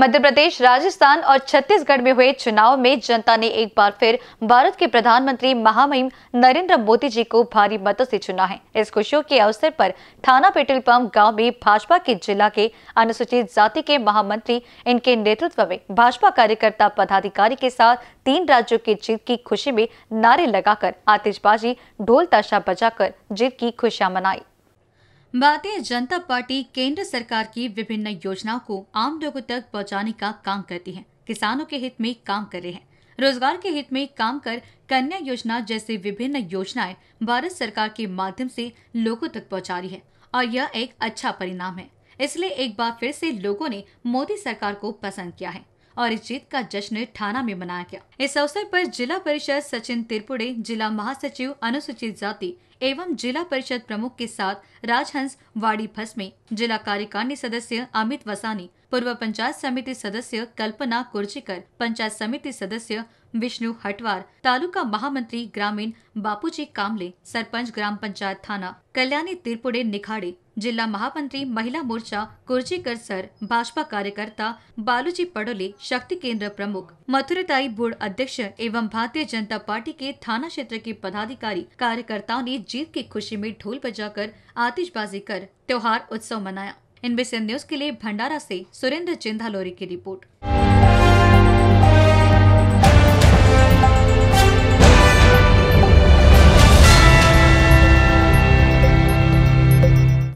मध्य प्रदेश राजस्थान और छत्तीसगढ़ में हुए चुनाव में जनता ने एक बार फिर भारत के प्रधानमंत्री महामहिम नरेंद्र मोदी जी को भारी मतों से चुना है इस खुशियों के अवसर पर थाना पेट्रोल पंप गांव में भाजपा के जिला के अनुसूचित जाति के महामंत्री इनके नेतृत्व में भाजपा कार्यकर्ता पदाधिकारी के साथ तीन राज्यों के जीत की खुशी में नारे लगाकर आतिशबाजी ढोल ताशा बजाकर जीत की खुशियां मनाई भारतीय जनता पार्टी केंद्र सरकार की विभिन्न योजनाओं को आम लोगों तक पहुंचाने का काम करती है किसानों के हित में काम कर रहे हैं रोजगार के हित में काम कर कन्या योजना जैसी विभिन्न योजनाएं भारत सरकार के माध्यम से लोगों तक पहुंचा रही है और यह एक अच्छा परिणाम है इसलिए एक बार फिर से लोगों ने मोदी सरकार को पसंद किया है और इस जीत का जश्न थाना में मनाया गया इस अवसर पर जिला परिषद सचिन तिरपुड़े जिला महासचिव अनुसूचित जाति एवं जिला परिषद प्रमुख के साथ राजहंस वाड़ी भस्मे जिला कार्यकारिणी सदस्य अमित वसानी पूर्व पंचायत समिति सदस्य कल्पना कुर्जीकर पंचायत समिति सदस्य विष्णु हटवार तालुका महामंत्री ग्रामीण बापूजी कामले सरपंच ग्राम पंचायत थाना कल्याणी तिरपुड़े निखाड़ी जिला महामंत्री महिला मोर्चा कुर्जीकर सर भाजपा कार्यकर्ता बालूजी पडोले शक्ति केंद्र प्रमुख मथुरताई बोर्ड अध्यक्ष एवं भारतीय जनता पार्टी के थाना क्षेत्र के पदाधिकारी कार्यकर्ताओं ने जीत की खुशी में ढोल बजाकर आतिशबाजी कर त्योहार उत्सव मनाया इनबीसी न्यूज के लिए भंडारा से सुरेंद्र चिंधालोरी की रिपोर्ट